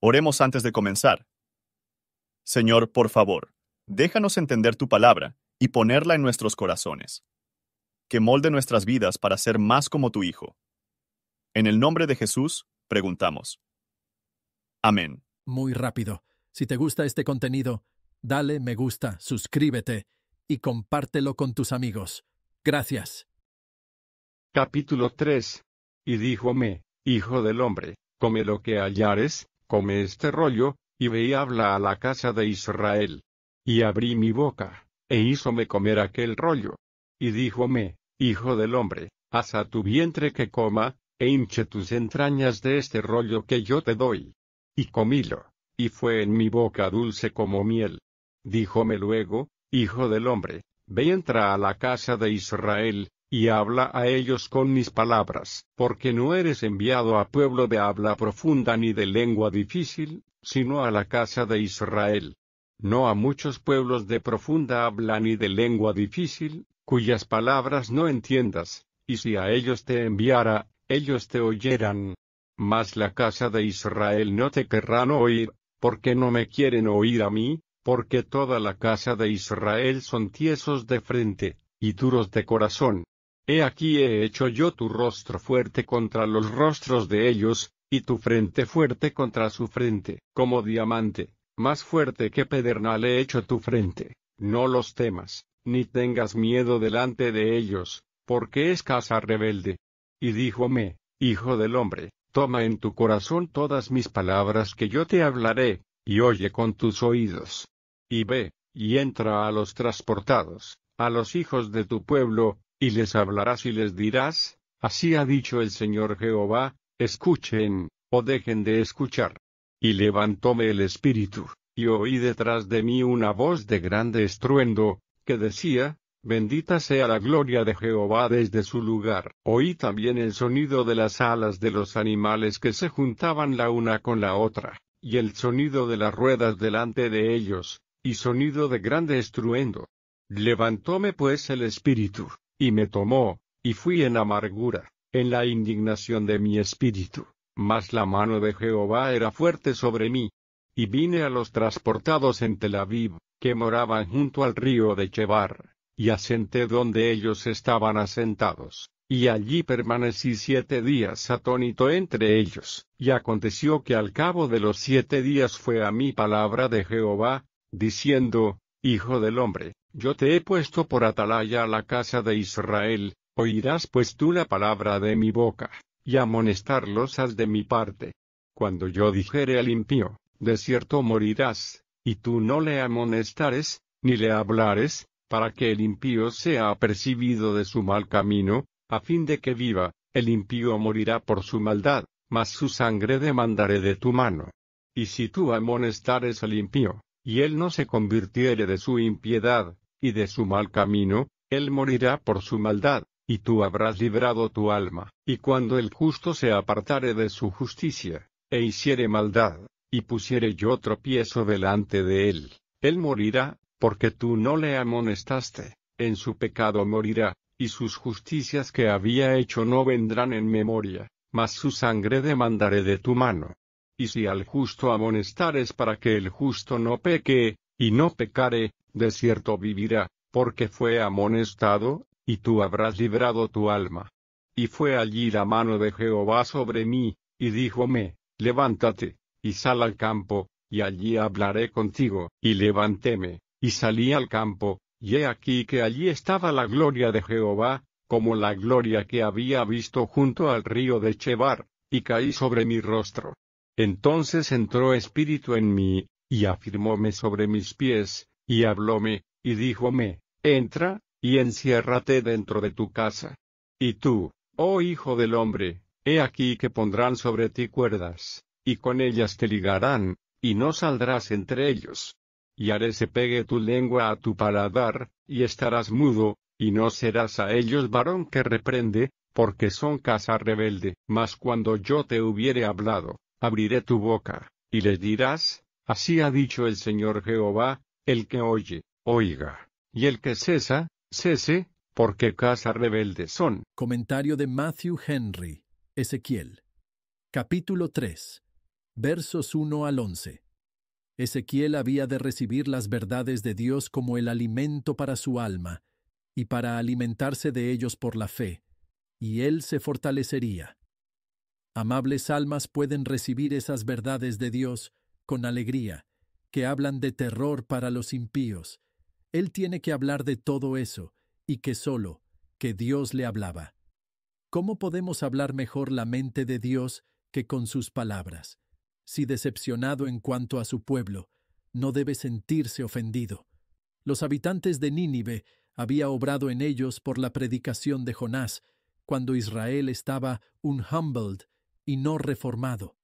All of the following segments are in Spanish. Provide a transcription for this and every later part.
Oremos antes de comenzar. Señor, por favor, déjanos entender tu palabra y ponerla en nuestros corazones. Que molde nuestras vidas para ser más como tu Hijo. En el nombre de Jesús, preguntamos. Amén. Muy rápido. Si te gusta este contenido, dale me gusta, suscríbete y compártelo con tus amigos. Gracias. Capítulo 3. Y díjome, Hijo del hombre, come lo que hallares, come este rollo, y ve y habla a la casa de Israel. Y abrí mi boca, e hízome comer aquel rollo. Y díjome, Hijo del hombre, haz a tu vientre que coma, e hinche tus entrañas de este rollo que yo te doy. Y comílo, y fue en mi boca dulce como miel. Díjome luego, Hijo del hombre, ve entra a la casa de Israel, y habla a ellos con mis palabras, porque no eres enviado a pueblo de habla profunda ni de lengua difícil, sino a la casa de Israel. No a muchos pueblos de profunda habla ni de lengua difícil, cuyas palabras no entiendas, y si a ellos te enviara, ellos te oyeran. Mas la casa de Israel no te querrán oír, porque no me quieren oír a mí, porque toda la casa de Israel son tiesos de frente, y duros de corazón, He aquí he hecho yo tu rostro fuerte contra los rostros de ellos, y tu frente fuerte contra su frente, como diamante, más fuerte que pedernal he hecho tu frente. No los temas, ni tengas miedo delante de ellos, porque es casa rebelde. Y díjome, Hijo del hombre, toma en tu corazón todas mis palabras que yo te hablaré, y oye con tus oídos. Y ve, y entra a los transportados, a los hijos de tu pueblo, y les hablarás y les dirás, así ha dicho el Señor Jehová, escuchen, o dejen de escuchar. Y levantóme el espíritu, y oí detrás de mí una voz de grande estruendo, que decía, Bendita sea la gloria de Jehová desde su lugar. Oí también el sonido de las alas de los animales que se juntaban la una con la otra, y el sonido de las ruedas delante de ellos, y sonido de grande estruendo. Levantóme pues el espíritu, y me tomó, y fui en amargura, en la indignación de mi espíritu, mas la mano de Jehová era fuerte sobre mí. Y vine a los transportados en Tel Aviv, que moraban junto al río de Chebar, y asenté donde ellos estaban asentados, y allí permanecí siete días atónito entre ellos, y aconteció que al cabo de los siete días fue a mí palabra de Jehová, diciendo, Hijo del hombre, yo te he puesto por atalaya a la casa de Israel, oirás pues tú la palabra de mi boca, y amonestarlos has de mi parte. Cuando yo dijere al impío, de cierto morirás, y tú no le amonestares, ni le hablares, para que el impío sea apercibido de su mal camino, a fin de que viva, el impío morirá por su maldad, mas su sangre demandaré de tu mano. Y si tú amonestares al impío, y él no se convirtiere de su impiedad, y de su mal camino, él morirá por su maldad, y tú habrás librado tu alma. Y cuando el justo se apartare de su justicia, e hiciere maldad, y pusiere yo tropiezo delante de él, él morirá, porque tú no le amonestaste, en su pecado morirá, y sus justicias que había hecho no vendrán en memoria, mas su sangre demandaré de tu mano. Y si al justo amonestares para que el justo no peque, y no pecare, desierto vivirá, porque fue amonestado, y tú habrás librado tu alma. Y fue allí la mano de Jehová sobre mí, y díjome, levántate, y sal al campo, y allí hablaré contigo, y levantéme, y salí al campo, y he aquí que allí estaba la gloria de Jehová, como la gloria que había visto junto al río de Chebar, y caí sobre mi rostro. Entonces entró espíritu en mí, y afirmóme sobre mis pies, y hablóme, y díjome, entra, y enciérrate dentro de tu casa. Y tú, oh hijo del hombre, he aquí que pondrán sobre ti cuerdas, y con ellas te ligarán, y no saldrás entre ellos. Y haré se pegue tu lengua a tu paladar, y estarás mudo, y no serás a ellos varón que reprende, porque son casa rebelde. Mas cuando yo te hubiere hablado, abriré tu boca, y les dirás, así ha dicho el Señor Jehová, el que oye, oiga, y el que cesa, cese, porque casa rebelde son. Comentario de Matthew Henry, Ezequiel. Capítulo 3. Versos 1 al 11. Ezequiel había de recibir las verdades de Dios como el alimento para su alma, y para alimentarse de ellos por la fe, y él se fortalecería. Amables almas pueden recibir esas verdades de Dios con alegría, que hablan de terror para los impíos. Él tiene que hablar de todo eso, y que solo, que Dios le hablaba. ¿Cómo podemos hablar mejor la mente de Dios que con sus palabras? Si decepcionado en cuanto a su pueblo, no debe sentirse ofendido. Los habitantes de Nínive había obrado en ellos por la predicación de Jonás, cuando Israel estaba un humbled y no reformado.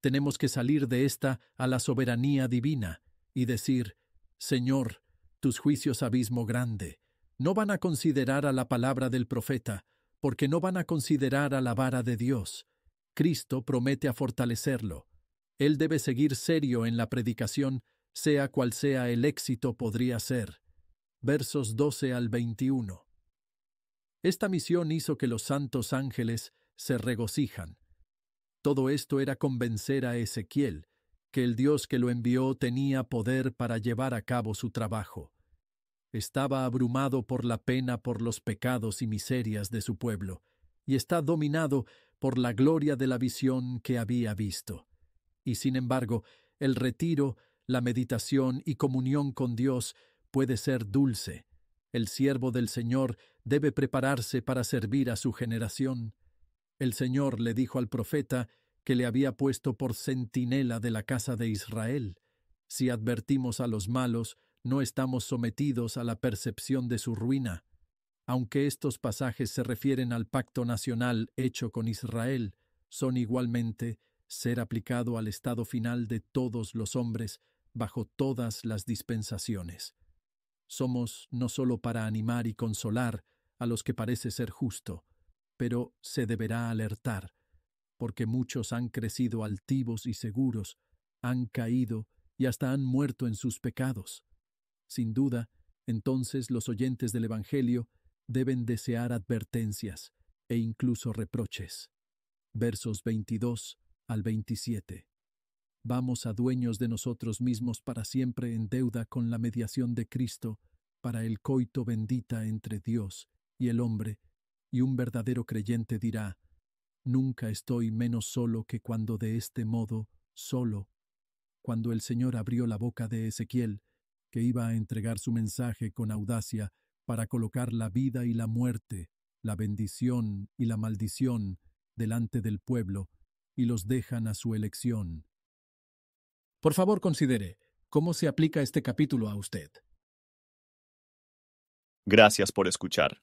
Tenemos que salir de esta a la soberanía divina y decir, Señor, tus juicios abismo grande, no van a considerar a la palabra del profeta, porque no van a considerar a la vara de Dios. Cristo promete a fortalecerlo. Él debe seguir serio en la predicación, sea cual sea el éxito podría ser. Versos 12 al 21. Esta misión hizo que los santos ángeles se regocijan, todo esto era convencer a Ezequiel que el Dios que lo envió tenía poder para llevar a cabo su trabajo. Estaba abrumado por la pena por los pecados y miserias de su pueblo, y está dominado por la gloria de la visión que había visto. Y sin embargo, el retiro, la meditación y comunión con Dios puede ser dulce. El siervo del Señor debe prepararse para servir a su generación. El Señor le dijo al profeta que le había puesto por centinela de la casa de Israel. Si advertimos a los malos, no estamos sometidos a la percepción de su ruina. Aunque estos pasajes se refieren al pacto nacional hecho con Israel, son igualmente ser aplicado al estado final de todos los hombres bajo todas las dispensaciones. Somos no solo para animar y consolar a los que parece ser justo, pero se deberá alertar, porque muchos han crecido altivos y seguros, han caído y hasta han muerto en sus pecados. Sin duda, entonces los oyentes del Evangelio deben desear advertencias e incluso reproches. Versos 22 al 27. Vamos a dueños de nosotros mismos para siempre en deuda con la mediación de Cristo para el coito bendita entre Dios y el hombre y un verdadero creyente dirá, Nunca estoy menos solo que cuando de este modo, solo, cuando el Señor abrió la boca de Ezequiel, que iba a entregar su mensaje con audacia para colocar la vida y la muerte, la bendición y la maldición delante del pueblo, y los dejan a su elección. Por favor, considere cómo se aplica este capítulo a usted. Gracias por escuchar.